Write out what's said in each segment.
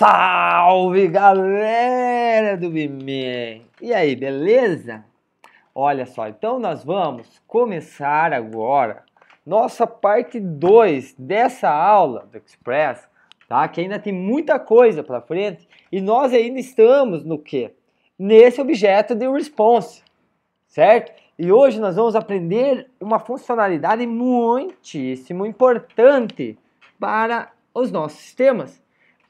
Salve galera do Bimem! E aí, beleza? Olha só, então nós vamos começar agora nossa parte 2 dessa aula do Express, tá? Que ainda tem muita coisa para frente e nós ainda estamos no que? Nesse objeto de response, certo? E hoje nós vamos aprender uma funcionalidade muitíssimo importante para os nossos sistemas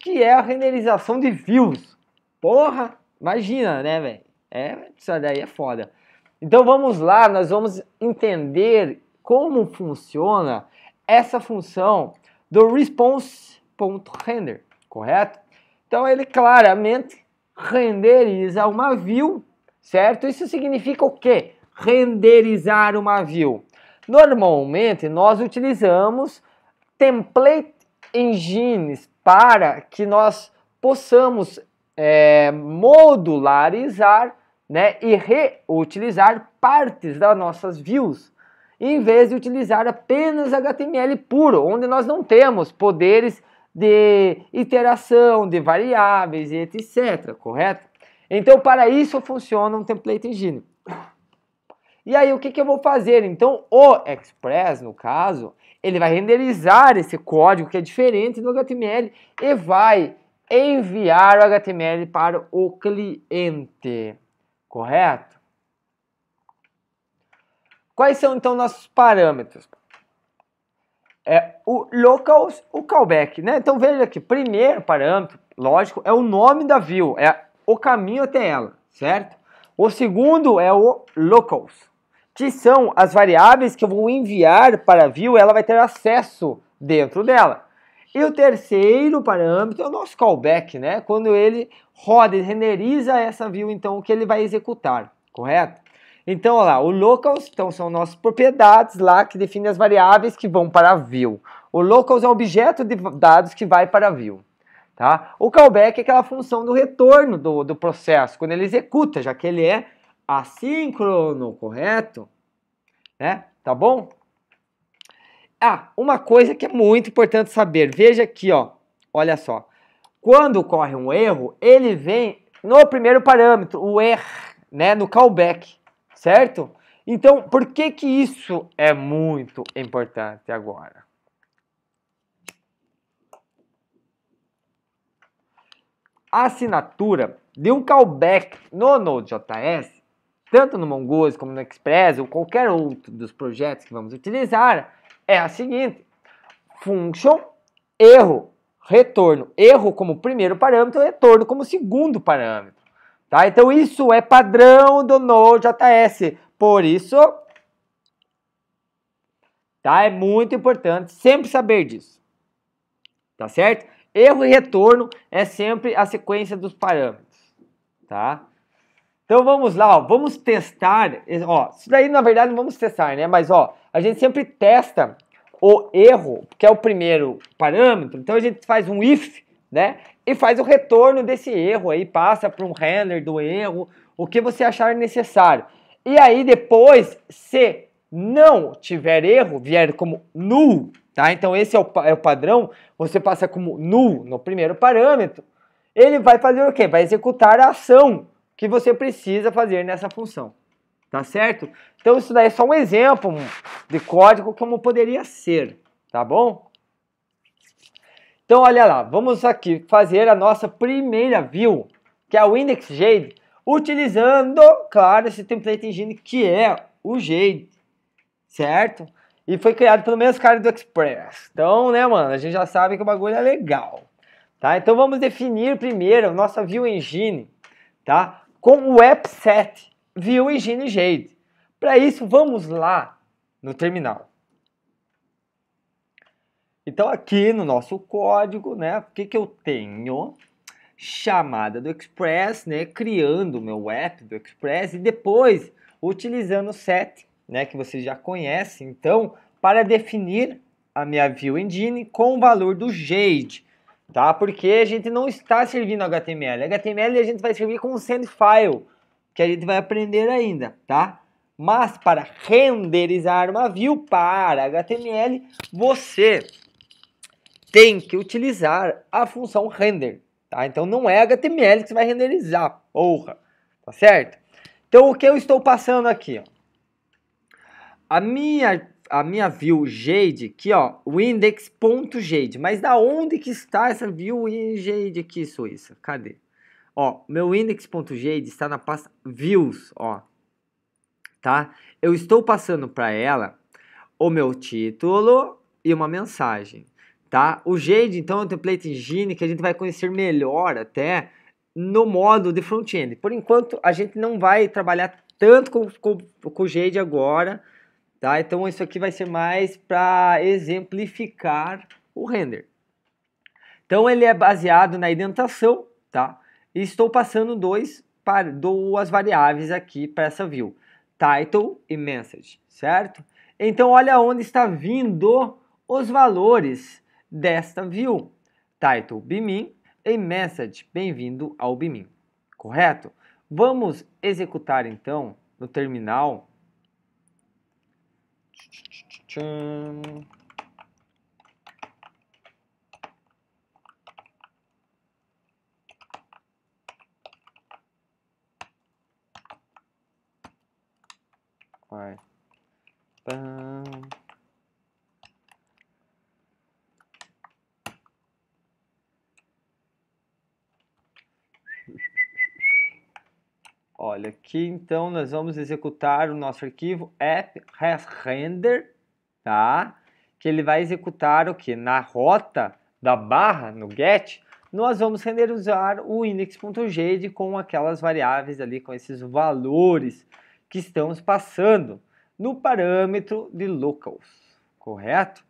que é a renderização de views. Porra, imagina, né, velho? É, isso daí é foda. Então vamos lá, nós vamos entender como funciona essa função do response.render, correto? Então ele claramente renderiza uma view, certo? Isso significa o quê? Renderizar uma view. Normalmente nós utilizamos template engines para que nós possamos é, modularizar né, e reutilizar partes das nossas views, em vez de utilizar apenas HTML puro, onde nós não temos poderes de iteração, de variáveis, etc. Correto? Então, para isso funciona um template engine. E aí, o que, que eu vou fazer? Então, o Express, no caso, ele vai renderizar esse código que é diferente do HTML e vai enviar o HTML para o cliente, correto? Quais são então nossos parâmetros? É o locals, o callback, né? Então veja aqui, primeiro parâmetro, lógico, é o nome da view, é o caminho até ela, certo? O segundo é o locals, que são as variáveis que eu vou enviar para a view, ela vai ter acesso dentro dela. E o terceiro parâmetro é o nosso callback, né? Quando ele roda, e renderiza essa view, então, o que ele vai executar, correto? Então, olha lá, o locals, então, são nossas propriedades lá que definem as variáveis que vão para a view. O locals é um objeto de dados que vai para a view. Tá? O callback é aquela função do retorno do, do processo, quando ele executa, já que ele é assíncrono, correto? Né? Tá bom? Ah, uma coisa que é muito importante saber. Veja aqui, ó. Olha só. Quando ocorre um erro, ele vem no primeiro parâmetro, o er, né, no callback, certo? Então, por que que isso é muito importante agora? A assinatura de um callback no Node.js tanto no Mongoose como no Express ou qualquer outro dos projetos que vamos utilizar, é a seguinte: function, erro, retorno. Erro como primeiro parâmetro, retorno como segundo parâmetro. Tá? Então isso é padrão do Node.js. Por isso, tá? É muito importante sempre saber disso. Tá certo? Erro e retorno é sempre a sequência dos parâmetros, tá? Então vamos lá, ó, vamos testar. Ó, isso daí na verdade não vamos testar, né? Mas ó, a gente sempre testa o erro, que é o primeiro parâmetro. Então a gente faz um if, né? E faz o retorno desse erro aí, passa para um handler do erro, o que você achar necessário. E aí depois, se não tiver erro, vier como null, tá? Então esse é o, é o padrão, você passa como null no primeiro parâmetro. Ele vai fazer o quê? Vai executar a ação que você precisa fazer nessa função. Tá certo? Então isso daí é só um exemplo de código como poderia ser, tá bom? Então olha lá, vamos aqui fazer a nossa primeira view, que é o index jade, utilizando, claro, esse template engine que é o jade, certo? E foi criado pelo mesmo cara do Express. Então, né, mano, a gente já sabe que o bagulho é legal. Tá? Então vamos definir primeiro a nossa view engine, tá? com o app Set View Engine Jade. Para isso, vamos lá no terminal. Então, aqui no nosso código, né, o que, que eu tenho? Chamada do Express, né, criando o meu app do Express e depois utilizando o set, né, que você já conhece, então, para definir a minha View Engine com o valor do Jade tá? Porque a gente não está servindo HTML. HTML a gente vai servir com um send file, que a gente vai aprender ainda, tá? Mas para renderizar uma view para HTML, você tem que utilizar a função render, tá? Então não é HTML que você vai renderizar, porra, tá certo? Então o que eu estou passando aqui, ó? A minha a minha view Jade aqui, ó, o index.jade. Mas da onde que está essa view Jade aqui, Suíça? Cadê? Ó, meu index.jade está na pasta views, ó. Tá? Eu estou passando para ela o meu título e uma mensagem, tá? O Jade, então, é um template engine que a gente vai conhecer melhor até no modo de front-end. Por enquanto, a gente não vai trabalhar tanto com, com, com o Jade agora, Tá? Então isso aqui vai ser mais para exemplificar o render. Então ele é baseado na indentação, tá? E estou passando dois, duas variáveis aqui para essa view, title e message, certo? Então olha onde está vindo os valores desta view, title bimin e message bem-vindo ao bimin, correto? Vamos executar então no terminal Churn. All right. Boom. Olha, aqui então nós vamos executar o nosso arquivo app render, tá? Que ele vai executar o que? Na rota da barra, no get, nós vamos renderizar o index.jade com aquelas variáveis ali, com esses valores que estamos passando no parâmetro de locals, correto?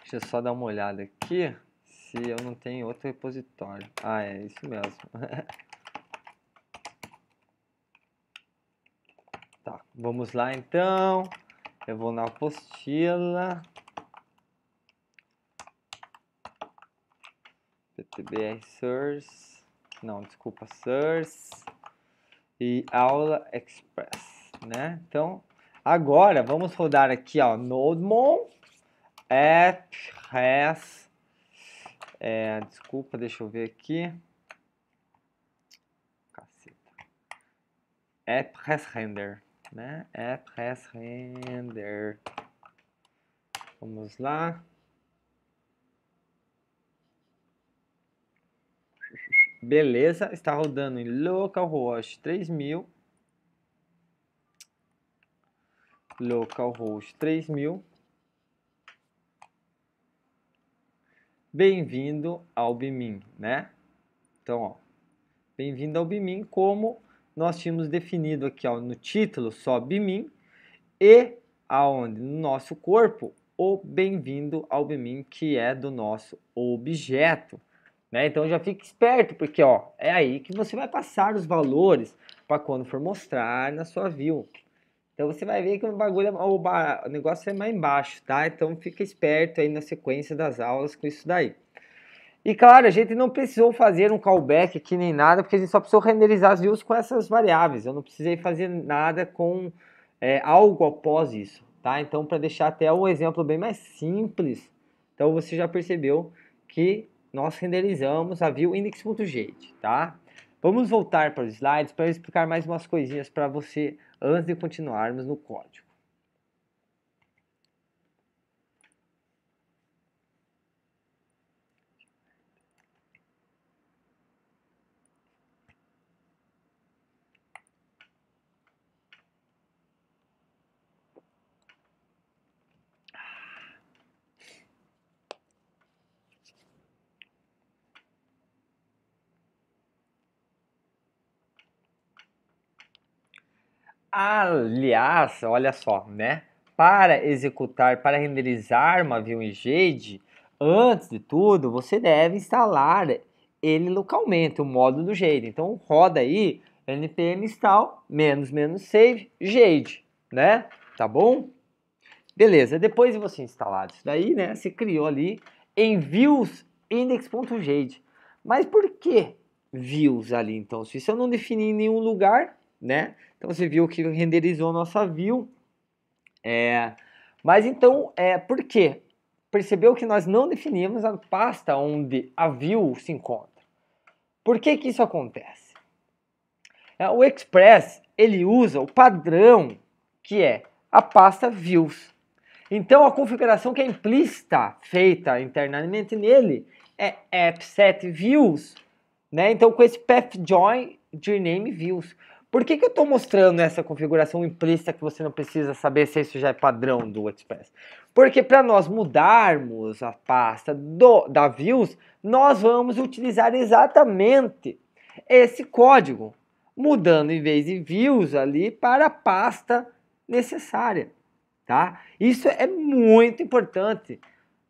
Deixa eu só dar uma olhada aqui se eu não tenho outro repositório. Ah, é isso mesmo. Tá, vamos lá então. Eu vou na apostila. PTBR Source. Não, desculpa, Source. E Aula Express, né? Então, agora vamos rodar aqui, ó, Nodemon app has é, desculpa, deixa eu ver aqui. Caceta. App has render né? App has render. Vamos lá. Beleza, está rodando em localhost 3000. Localhost 3000. Bem-vindo ao Bimim, né? Então, ó. Bem-vindo ao Bimim, como nós tínhamos definido aqui ó, no título sobe mim e aonde no nosso corpo o bem-vindo ao bem que é do nosso objeto. Né? Então já fique esperto, porque ó, é aí que você vai passar os valores para quando for mostrar na sua view. Então você vai ver que o bagulho, é, o, o negócio é mais embaixo, tá? Então fica esperto aí na sequência das aulas com isso daí. E claro, a gente não precisou fazer um callback aqui nem nada, porque a gente só precisou renderizar as views com essas variáveis. Eu não precisei fazer nada com é, algo após isso, tá? Então, para deixar até um exemplo bem mais simples, então você já percebeu que nós renderizamos a view index.gate, tá? Vamos voltar para os slides para explicar mais umas coisinhas para você antes de continuarmos no código. Aliás, olha só, né? Para executar, para renderizar uma view em Jade, antes de tudo, você deve instalar ele localmente, o módulo do Jade. Então roda aí npm install menos menos save Jade, né? Tá bom? Beleza, depois de você instalar isso daí, né, você criou ali em views index.jade. Mas por que views ali então? Se isso eu não defini em nenhum lugar, né? Então você viu que renderizou nossa view. É, mas então, é, por quê? Percebeu que nós não definimos a pasta onde a view se encontra. Por que, que isso acontece? É, o Express ele usa o padrão que é a pasta views. Então a configuração que é implícita, feita internamente nele, é appset views. Né? Então com esse path join de name views. Por que, que eu estou mostrando essa configuração implícita que você não precisa saber se isso já é padrão do WordPress? Porque para nós mudarmos a pasta do, da Views, nós vamos utilizar exatamente esse código, mudando em vez de Views ali para a pasta necessária, tá? Isso é muito importante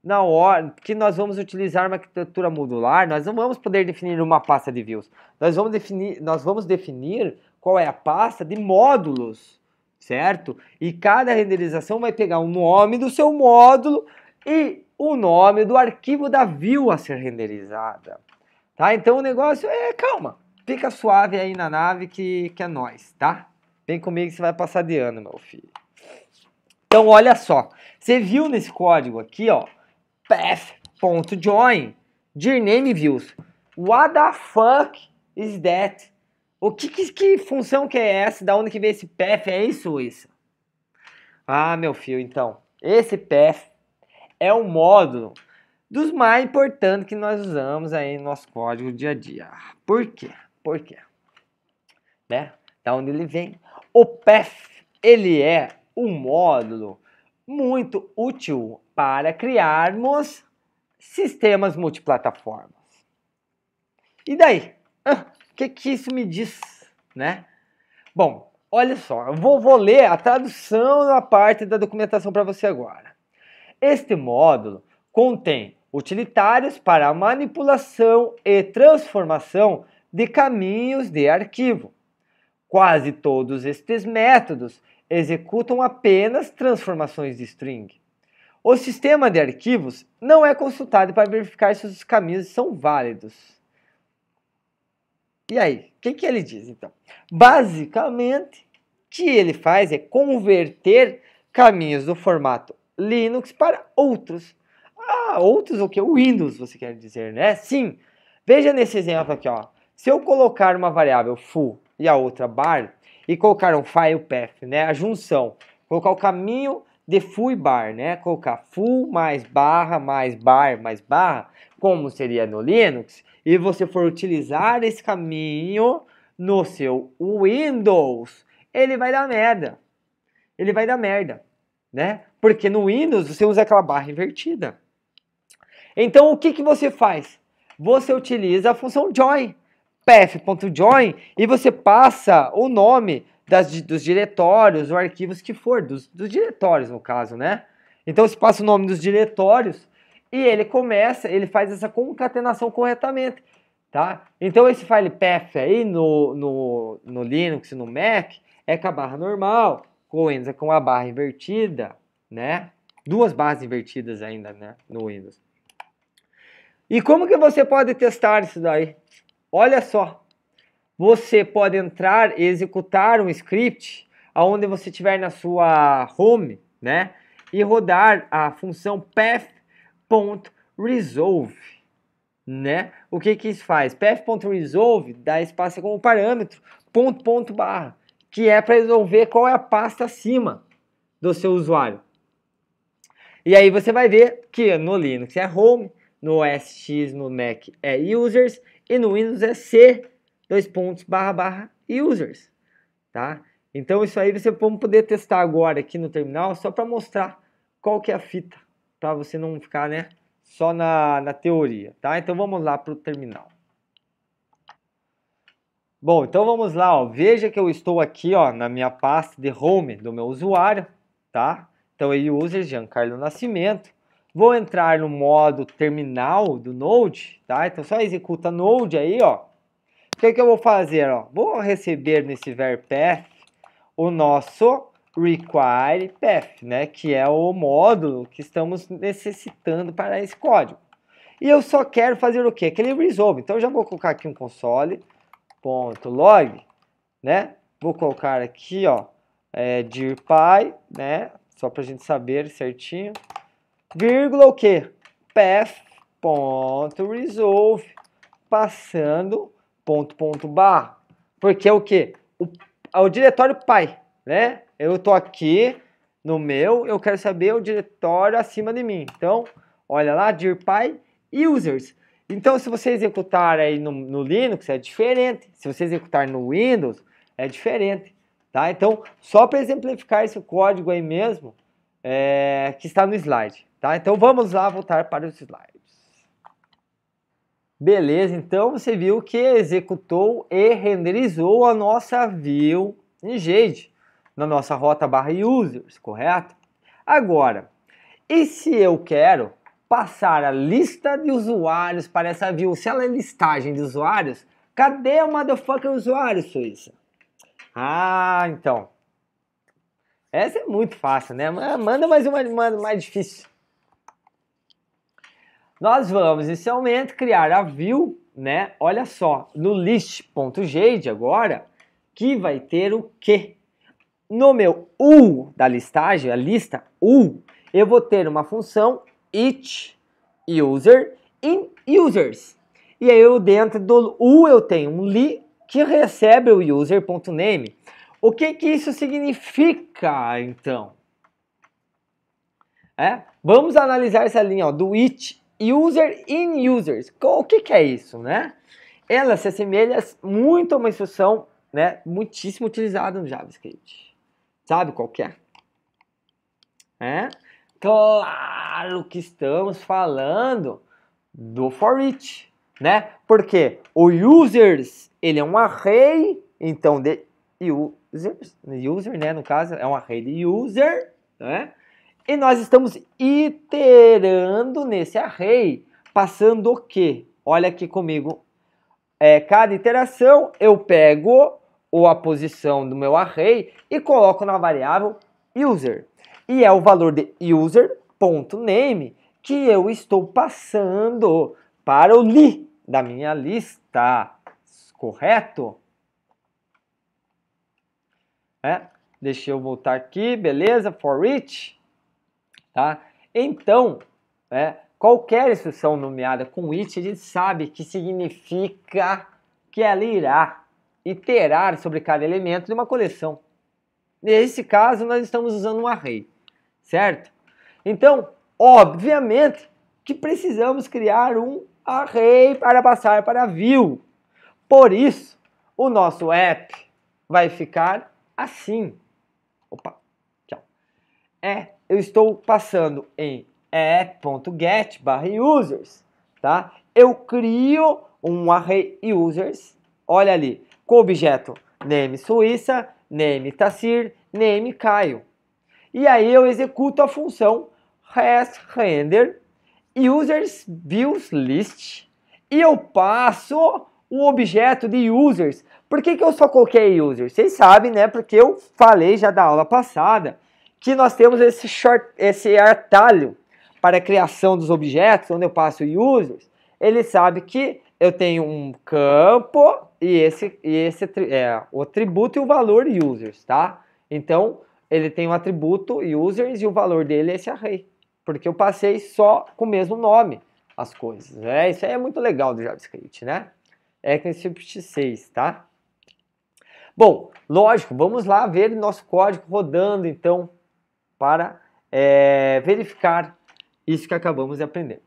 na hora que nós vamos utilizar uma arquitetura modular, nós não vamos poder definir uma pasta de views. Nós vamos definir, nós vamos definir qual é a pasta de módulos, certo? E cada renderização vai pegar o nome do seu módulo e o nome do arquivo da view a ser renderizada. Tá? Então o negócio é calma. Fica suave aí na nave que, que é nós, tá? Vem comigo que você vai passar de ano, meu filho. Então olha só, você viu nesse código aqui, ó, path.join, dirname name views. What the fuck is that? O que, que, que, função que é essa? Da onde que vem esse PEF? É isso, isso? Ah, meu filho, então. Esse PEF é um módulo dos mais importantes que nós usamos aí no nosso código dia a dia. Por quê? Por quê? Né? Da onde ele vem? O PEF ele é um módulo muito útil para criarmos sistemas multiplataformas. E daí? que, que isso me diz, né? Bom, olha só, eu vou, vou ler a tradução da parte da documentação para você agora. Este módulo contém utilitários para manipulação e transformação de caminhos de arquivo. Quase todos estes métodos executam apenas transformações de string. O sistema de arquivos não é consultado para verificar se os caminhos são válidos. E aí, o que, que ele diz então? Basicamente, o que ele faz é converter caminhos do formato Linux para outros. Ah, outros o que? Windows, você quer dizer, né? Sim. Veja nesse exemplo aqui, ó. Se eu colocar uma variável full e a outra bar e colocar um file path, né, a junção, colocar o caminho de full bar, né? Colocar full mais barra mais bar mais barra, como seria no Linux, e você for utilizar esse caminho no seu Windows, ele vai dar merda. Ele vai dar merda, né? Porque no Windows você usa aquela barra invertida. Então o que, que você faz? Você utiliza a função join, path.join, e você passa o nome das, dos diretórios ou arquivos que for, dos, dos diretórios no caso, né? Então você passa o nome dos diretórios e ele começa, ele faz essa concatenação corretamente, tá? Então esse file path aí no, no, no Linux e no Mac é com a barra normal, com Windows é com a barra invertida, né? Duas barras invertidas ainda, né? No Windows. E como que você pode testar isso daí? Olha só, você pode entrar e executar um script aonde você estiver na sua home, né? E rodar a função path.resolve, né? O que que isso faz? path.resolve dá espaço como parâmetro ponto ponto barra, que é para resolver qual é a pasta acima do seu usuário. E aí você vai ver que no Linux é home, no OS X, no Mac é users e no Windows é C dois pontos, barra, barra, users, tá? Então isso aí você pode poder testar agora aqui no terminal, só para mostrar qual que é a fita, para você não ficar, né, só na, na teoria, tá? Então vamos lá para o terminal. Bom, então vamos lá, ó. veja que eu estou aqui ó, na minha pasta de home do meu usuário, tá? Então é user Giancarlo Nascimento. Vou entrar no modo terminal do Node, tá? Então só executa Node aí, ó. O que, que eu vou fazer? Ó? Vou receber nesse ver path o nosso require path, né? que é o módulo que estamos necessitando para esse código. E eu só quero fazer o quê? Que ele resolve. Então, eu já vou colocar aqui um console.log, né? Vou colocar aqui, ó, é, dir né? Só para a gente saber certinho. Vírgula o quê? path.resolve, passando ponto, ponto, barra, porque é o que? O, é o diretório pai, né? Eu tô aqui no meu, eu quero saber o diretório acima de mim. Então, olha lá, dir pai, users. Então, se você executar aí no, no Linux, é diferente. Se você executar no Windows, é diferente. Tá? Então, só para exemplificar esse código aí mesmo, é, que está no slide. Tá? Então, vamos lá voltar para o slide. Beleza, então você viu que executou e renderizou a nossa view em Jade, na nossa rota barra users, correto? Agora, e se eu quero passar a lista de usuários para essa view, se ela é listagem de usuários, cadê o motherfucker usuário, Suíça? Ah, então. Essa é muito fácil, né? Manda mais uma, uma mais difícil nós vamos inicialmente criar a view, né? Olha só, no list.jade agora, que vai ter o quê? No meu U da listagem, a lista U, eu vou ter uma função each user in users. E aí eu dentro do U eu tenho um li que recebe o user.name. O que que isso significa então? É? Vamos analisar essa linha ó, do it user in users. O que, que é isso, né? Ela se assemelha muito a uma instrução, né, muitíssimo utilizada no JavaScript. Sabe qual que é? É? Claro que estamos falando do for each, né? Porque o users, ele é um array, então de users, user, né, no caso, é um array de user, né? E nós estamos iterando nesse array, passando o quê? Olha aqui comigo. É, cada iteração eu pego ou a posição do meu array e coloco na variável user. E é o valor de user.name que eu estou passando para o li da minha lista, correto? É, deixa eu voltar aqui, beleza? For each. Tá? Então, né, qualquer instrução nomeada com it, a gente sabe que significa que ela irá iterar sobre cada elemento de uma coleção. Nesse caso, nós estamos usando um array, certo? Então, obviamente que precisamos criar um array para passar para view. Por isso, o nosso app vai ficar assim. Opa, tchau. É eu estou passando em app.get barra users, tá? Eu crio um array users, olha ali, com o objeto name Suíça, name Tacir, name Caio. E aí eu executo a função res render users views list e eu passo o objeto de users. Por que, que eu só coloquei users? Vocês sabem, né? Porque eu falei já da aula passada que nós temos esse, short, esse atalho para a criação dos objetos, onde eu passo users, ele sabe que eu tenho um campo e esse, e esse é, o atributo e o valor users, tá? Então, ele tem um atributo users e o valor dele é esse array, porque eu passei só com o mesmo nome as coisas, né? Isso aí é muito legal do JavaScript, né? É esse 6, tá? Bom, lógico, vamos lá ver nosso código rodando, então, para é, verificar isso que acabamos de aprender.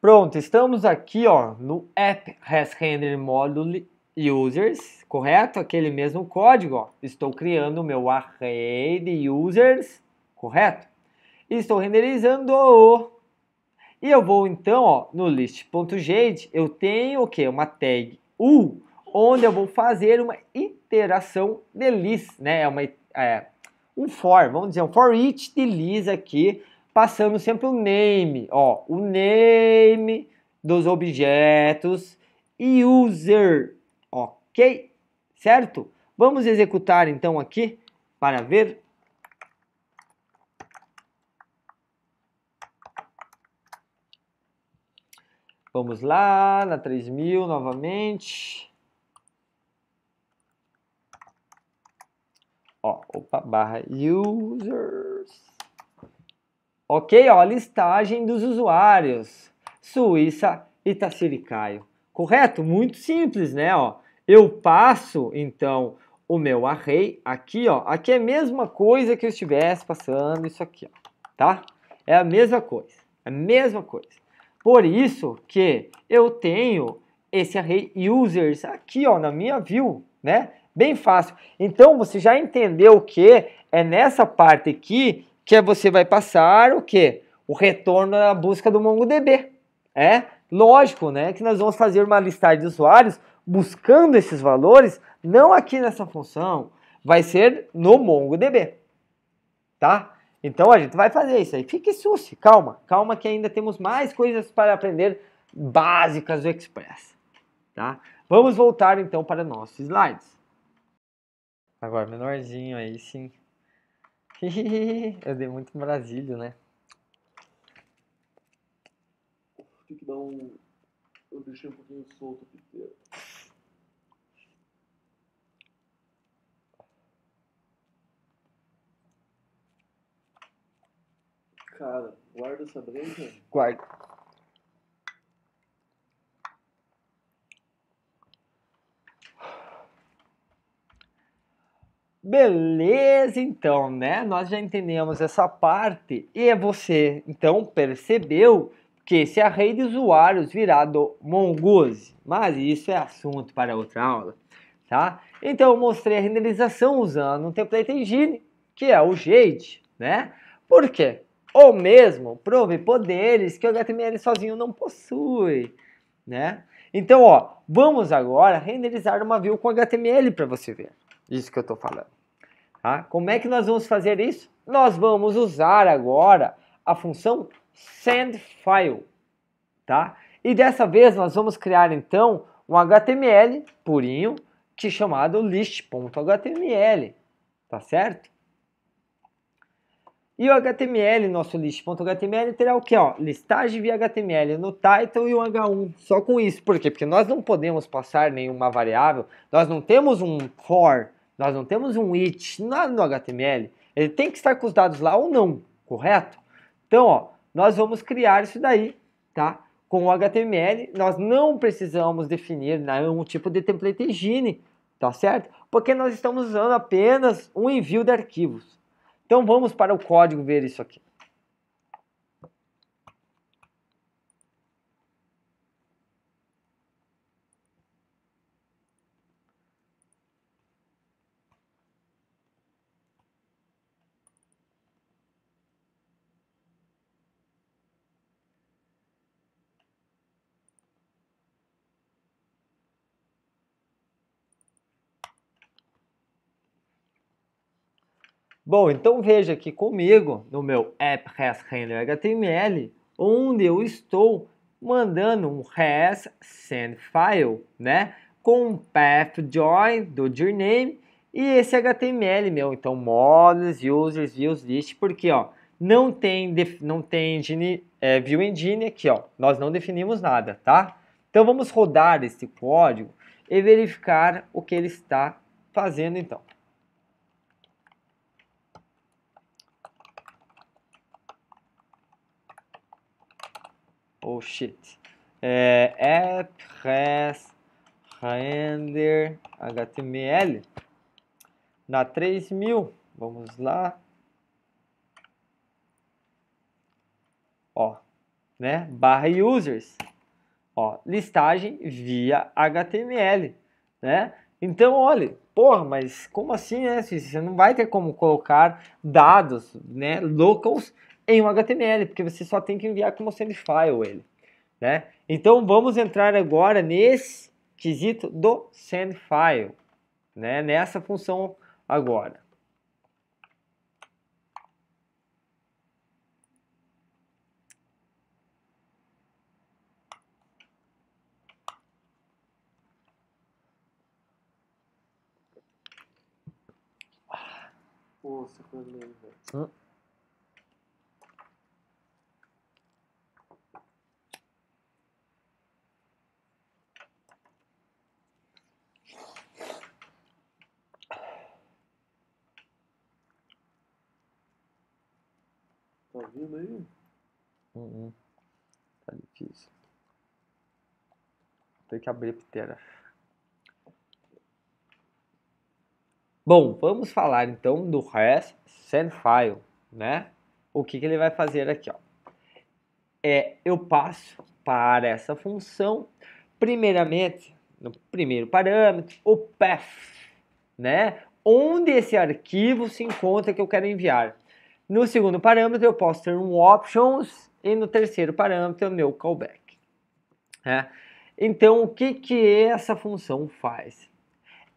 Pronto, estamos aqui ó, no app ResRender Module Users, correto? Aquele mesmo código, ó. estou criando o meu array de users, correto? Estou renderizando -o. E eu vou então ó, no list.jade, eu tenho o que? Uma tag u, onde eu vou fazer uma iteração de list, né? É uma é, um for, vamos dizer, um for each de aqui, passando sempre o name, ó, o name dos objetos e user, ok? Certo? Vamos executar então aqui para ver. Vamos lá, na 3000 novamente. ó, opa, barra users. Ok, ó, listagem dos usuários. Suíça e Itaciricaio. Correto? Muito simples, né, ó. Eu passo, então, o meu array aqui, ó. Aqui é a mesma coisa que eu estivesse passando isso aqui, ó, tá? É a mesma coisa, é a mesma coisa. Por isso que eu tenho esse array users aqui, ó, na minha view, né? Bem fácil. Então você já entendeu que é nessa parte aqui que é você vai passar o que O retorno na busca do MongoDB. É lógico, né, que nós vamos fazer uma listagem de usuários buscando esses valores, não aqui nessa função, vai ser no MongoDB. Tá? Então a gente vai fazer isso aí. Fique susse, calma, calma que ainda temos mais coisas para aprender básicas do Express. Tá? Vamos voltar então para nossos slides. Agora menorzinho aí sim. Eu dei muito Brasílio, né? Tem que dar um. Eu deixei um pouquinho solto aqui Cara, guarda essa breja? Guarda. Beleza, então, né? Nós já entendemos essa parte e é você então percebeu que se a rede de usuários virado Mongoose, mas isso é assunto para outra aula, tá? Então eu mostrei a renderização usando um template engine, que é o Jade, né? Por quê? Ou mesmo prove poderes que o HTML sozinho não possui, né? Então, ó, vamos agora renderizar uma view com HTML para você ver. Isso que eu estou falando. Tá? Como é que nós vamos fazer isso? Nós vamos usar agora a função sendFile. Tá? E dessa vez nós vamos criar então um HTML purinho que chamado list.html. Tá certo? E o HTML, nosso list.html, terá o que? listagem via HTML no title e o H1. Só com isso. Por quê? Porque nós não podemos passar nenhuma variável, nós não temos um for nós não temos um it no HTML. Ele tem que estar com os dados lá ou não, correto? Então, ó, nós vamos criar isso daí, tá? Com o HTML, nós não precisamos definir nenhum tipo de template engine, tá certo? Porque nós estamos usando apenas um envio de arquivos. Então, vamos para o código ver isso aqui. Bom, então veja aqui comigo no meu app REST Handler HTML, onde eu estou mandando um REST send file, né? Com um path join do journame e esse HTML meu, então models, users, views, list, porque ó, não tem, não tem engine, é, view engine aqui, ó, nós não definimos nada, tá? Então vamos rodar este código e verificar o que ele está fazendo então. Oh shit. É, app res render HTML. Na 3000, vamos lá. Ó, né? Barra users. Ó, listagem via HTML, né? Então, olha, porra, mas como assim, né? Você não vai ter como colocar dados, né? Locals em um HTML, porque você só tem que enviar como sendo file ele, né? Então vamos entrar agora nesse quesito do send file, né? Nessa função agora. Nossa, que que abrir a piteira. Bom, vamos falar então do REST file, né? O que, que ele vai fazer aqui, ó. É, eu passo para essa função, primeiramente, no primeiro parâmetro, o path, né? Onde esse arquivo se encontra que eu quero enviar. No segundo parâmetro, eu posso ter um options e no terceiro parâmetro, o meu callback. Né? Então, o que, que essa função faz?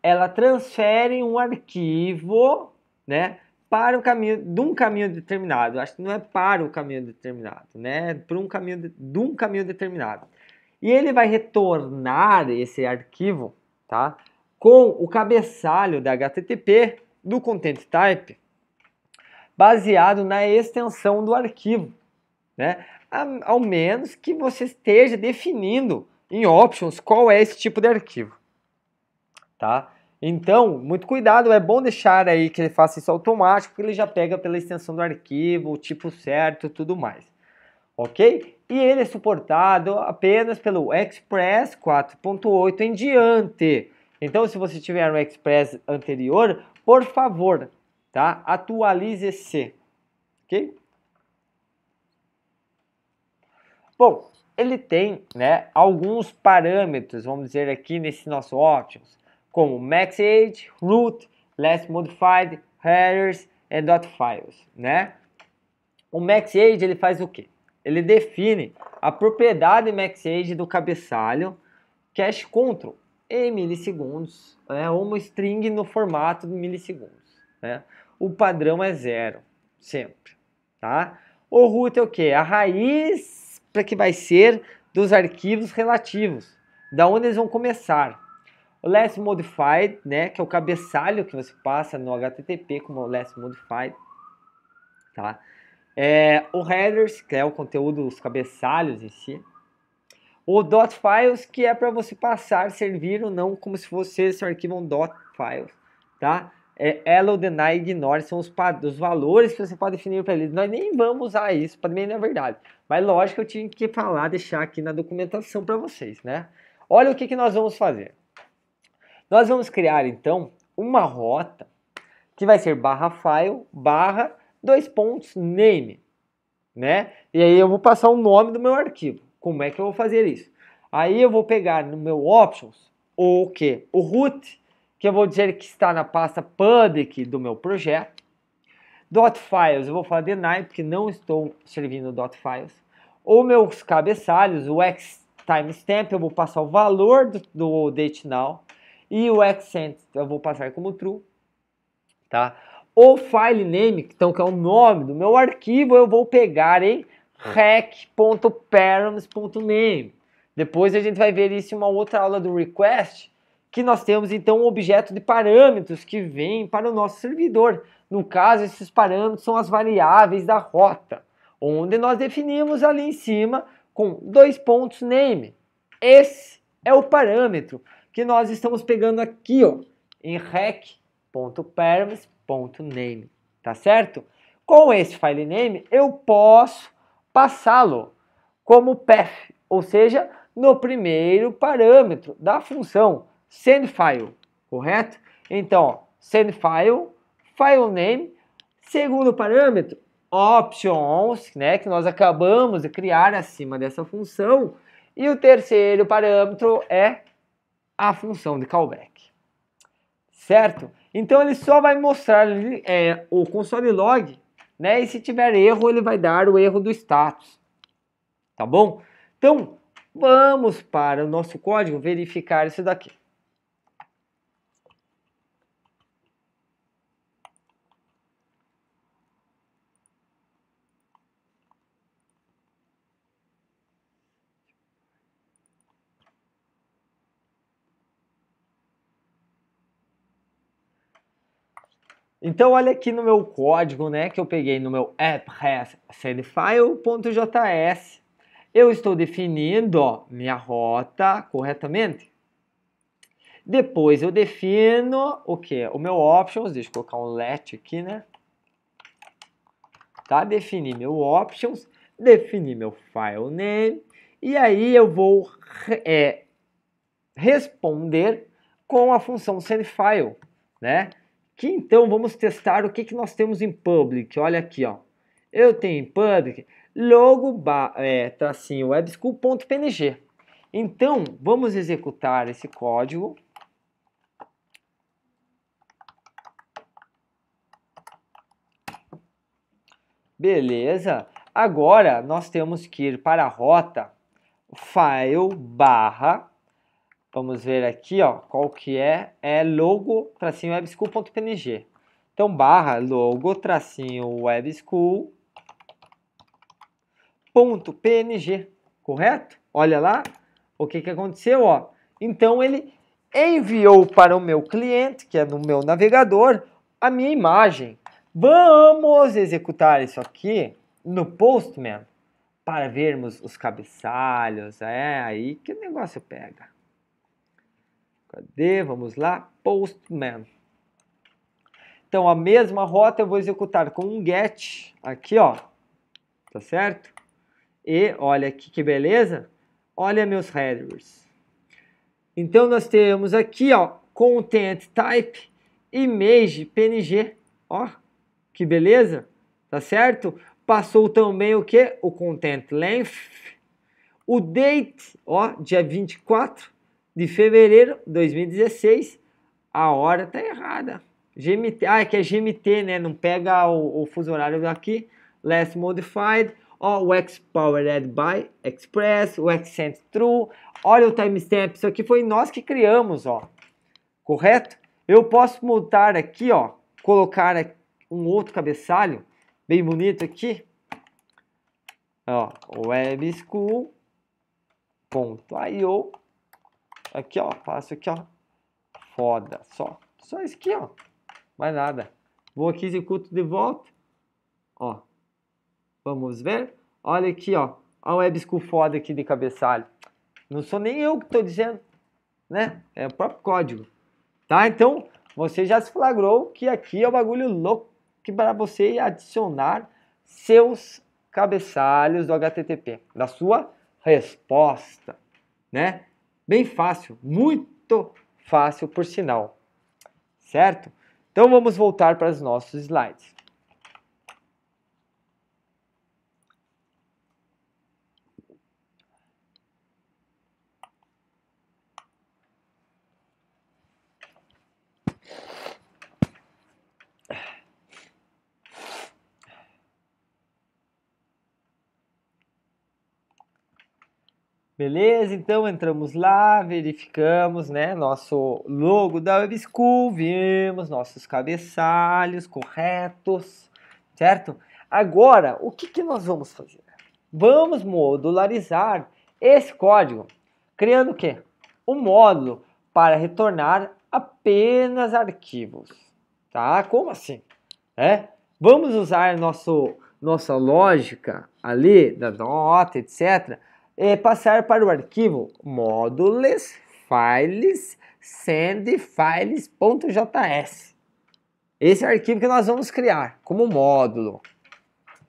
Ela transfere um arquivo né, para o caminho de um caminho determinado. Acho que não é para o caminho determinado, né? É para um caminho de, de um caminho determinado. E ele vai retornar esse arquivo, tá? Com o cabeçalho da HTTP do content type baseado na extensão do arquivo, né? ao menos que você esteja definindo em options qual é esse tipo de arquivo, tá? Então, muito cuidado, é bom deixar aí que ele faça isso automático, porque ele já pega pela extensão do arquivo, o tipo certo, tudo mais, ok? E ele é suportado apenas pelo Express 4.8 em diante. Então, se você tiver um Express anterior, por favor, tá? Atualize-se, ok? Bom, ele tem né, alguns parâmetros, vamos dizer aqui nesse nosso options, como max age, root, last modified, headers e dot files, né? O max age ele faz o quê? Ele define a propriedade max age do cabeçalho cache control em milissegundos, né, ou uma string no formato de milissegundos, né? O padrão é zero, sempre, tá? O root é o que? A raiz para que vai ser dos arquivos relativos, da onde eles vão começar. O last modified, né, que é o cabeçalho que você passa no HTTP como last modified, tá? É, o headers, que é o conteúdo, dos cabeçalhos em si. O dot .files, que é para você passar, servir ou não, como se fosse esse arquivo é um dot .files, tá? é, ela deny ignore são os, os valores que você pode definir para eles. Nós nem vamos usar isso, para mim não é verdade. Mas lógico eu tinha que falar, deixar aqui na documentação para vocês, né? Olha o que, que nós vamos fazer. Nós vamos criar então uma rota que vai ser barra file barra dois pontos name, né? E aí eu vou passar o nome do meu arquivo. Como é que eu vou fazer isso? Aí eu vou pegar no meu options o que? O root que eu vou dizer que está na pasta public do meu projeto. Dot .files, eu vou falar deny, porque não estou servindo dot .files. Ou meus cabeçalhos, o x timestamp, eu vou passar o valor do, do date now. E o accent, eu vou passar como true. Tá? O file name, então que é o nome do meu arquivo, eu vou pegar em rec.params.name. Depois a gente vai ver isso em uma outra aula do request, que nós temos então um objeto de parâmetros que vem para o nosso servidor. No caso, esses parâmetros são as variáveis da rota, onde nós definimos ali em cima com dois pontos name. Esse é o parâmetro que nós estamos pegando aqui, ó, em rec.params.name, tá certo? Com esse file name eu posso passá-lo como path, ou seja, no primeiro parâmetro da função send file, correto? Então, send file, file name, segundo parâmetro, options, né, que nós acabamos de criar acima dessa função, e o terceiro parâmetro é a função de callback, certo? Então ele só vai mostrar é, o console log, né, e se tiver erro ele vai dar o erro do status, tá bom? Então, vamos para o nosso código verificar isso daqui. Então olha aqui no meu código, né, que eu peguei no meu appRefSendFile.js. Eu estou definindo ó, minha rota corretamente. Depois eu defino o que? O meu options, deixa eu colocar um let aqui, né? Tá? Definir meu options, definir meu file name e aí eu vou é, responder com a função sendFile, né? Aqui então vamos testar o que, que nós temos em public. Olha aqui, ó. Eu tenho em public logo é, tracinho webschool.png. Então vamos executar esse código. Beleza. Agora nós temos que ir para a rota file barra Vamos ver aqui, ó, qual que é? É logo tracinho webschool.png. Então barra logo tracinho webschool.png, correto? Olha lá o que que aconteceu, ó. Então ele enviou para o meu cliente, que é no meu navegador, a minha imagem. Vamos executar isso aqui no Postman para vermos os cabeçalhos. É aí que o negócio pega. Cadê? Vamos lá. Postman. Então, a mesma rota eu vou executar com um get aqui, ó. Tá certo? E olha aqui que beleza. Olha meus headers. Então, nós temos aqui, ó, content type, image, png. Ó, que beleza. Tá certo? Passou também o que? O content length. O date, ó, dia 24 de fevereiro de 2016. A hora tá errada. GMT, ah, é que é GMT, né? Não pega o, o fuso horário daqui. last modified. Ó, oh, o X Power by Express, o Accent True. Olha o timestamp. Isso aqui foi nós que criamos, ó. Correto? Eu posso montar aqui, ó. Colocar um outro cabeçalho bem bonito aqui. Ó, webschool.io Aqui, ó. Faço aqui, ó. Foda. Só. Só isso aqui, ó. Mais nada. Vou aqui, executo de volta. Ó. Vamos ver. Olha aqui, ó. a web school foda aqui de cabeçalho. Não sou nem eu que estou dizendo, né? É o próprio código. Tá? Então, você já se flagrou que aqui é o bagulho louco que para você adicionar seus cabeçalhos do HTTP, da sua resposta, né? Bem fácil, muito fácil por sinal. Certo? Então vamos voltar para os nossos slides. Beleza? Então entramos lá, verificamos né, nosso logo da Web School, vimos nossos cabeçalhos corretos, certo? Agora, o que, que nós vamos fazer? Vamos modularizar esse código, criando o quê? Um módulo para retornar apenas arquivos, tá? Como assim? É? Vamos usar nosso, nossa lógica ali, da nota, etc., é, passar para o arquivo modules files send files.js. Esse é o arquivo que nós vamos criar como módulo,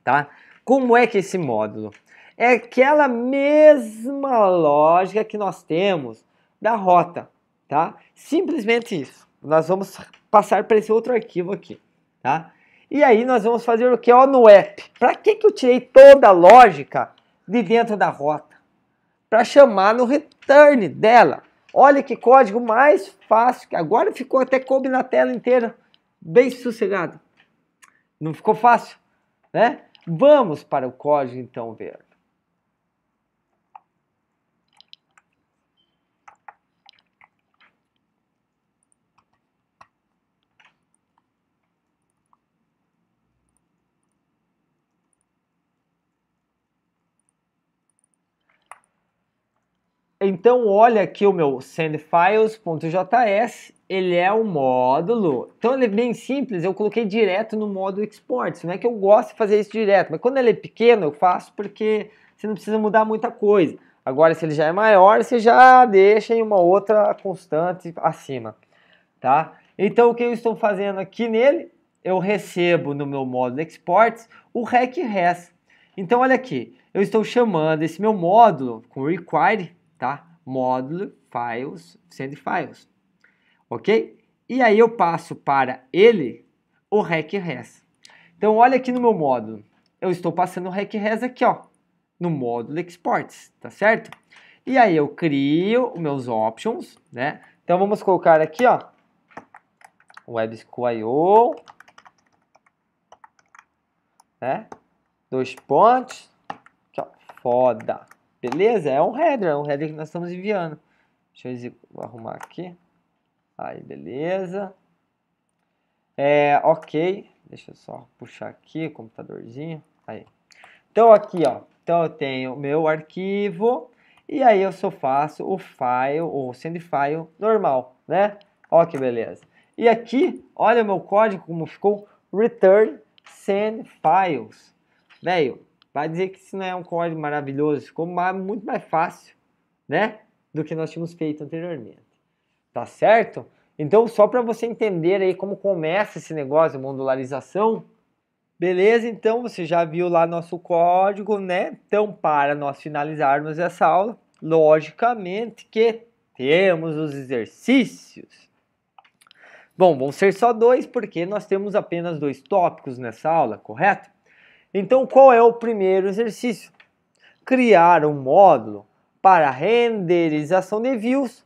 tá? Como é que é esse módulo? É aquela mesma lógica que nós temos da rota, tá? Simplesmente isso. Nós vamos passar para esse outro arquivo aqui, tá? E aí nós vamos fazer o que? Ó, no app. Para que, que eu tirei toda a lógica de dentro da rota? para chamar no return dela. Olha que código mais fácil. que Agora ficou até coube na tela inteira, bem sossegado. Não ficou fácil, né? Vamos para o código então ver. Então olha aqui o meu sendfiles.js, ele é um módulo. Então ele é bem simples, eu coloquei direto no modo export. Não é que eu gosto de fazer isso direto, mas quando ele é pequeno eu faço porque você não precisa mudar muita coisa. Agora se ele já é maior, você já deixa em uma outra constante acima, tá? Então o que eu estou fazendo aqui nele, eu recebo no meu módulo exports o rec res. Então olha aqui, eu estou chamando esse meu módulo com require tá? Módulo, files, send files, ok? E aí eu passo para ele o rec res. Então olha aqui no meu módulo, eu estou passando o rec res aqui, ó, no módulo exports, tá certo? E aí eu crio os meus options, né? Então vamos colocar aqui, ó, o né? Dois pontos, aqui, ó, foda. Beleza? É um header, é um header que nós estamos enviando. Deixa eu arrumar aqui. Aí, beleza. É, ok. Deixa eu só puxar aqui o computadorzinho. Aí. Então, aqui, ó. Então, eu tenho meu arquivo. E aí, eu só faço o file, ou send file normal, né? Ó que beleza. E aqui, olha o meu código como ficou. Return send files. Velho, Vai dizer que isso não é um código maravilhoso. Ficou mais, muito mais fácil, né? Do que nós tínhamos feito anteriormente. Tá certo? Então, só para você entender aí como começa esse negócio, modularização, beleza? Então, você já viu lá nosso código, né? Então, para nós finalizarmos essa aula, logicamente que temos os exercícios. Bom, vão ser só dois, porque nós temos apenas dois tópicos nessa aula, correto? Então, qual é o primeiro exercício? Criar um módulo para renderização de views,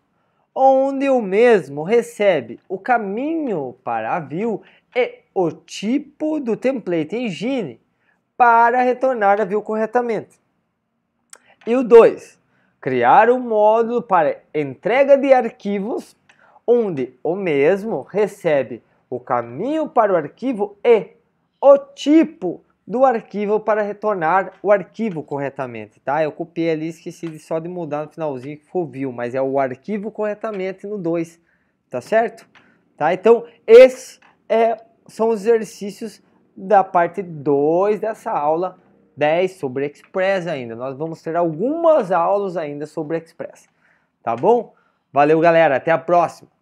onde o mesmo recebe o caminho para a view e o tipo do template engine para retornar a view corretamente. E o 2. Criar um módulo para entrega de arquivos, onde o mesmo recebe o caminho para o arquivo e o tipo do arquivo para retornar o arquivo corretamente, tá? Eu copiei ali, esqueci de só de mudar no finalzinho que for view, mas é o arquivo corretamente no 2, tá certo? Tá? Então, esses é, são os exercícios da parte 2 dessa aula 10 sobre Express ainda. Nós vamos ter algumas aulas ainda sobre Express, tá bom? Valeu, galera, até a próxima!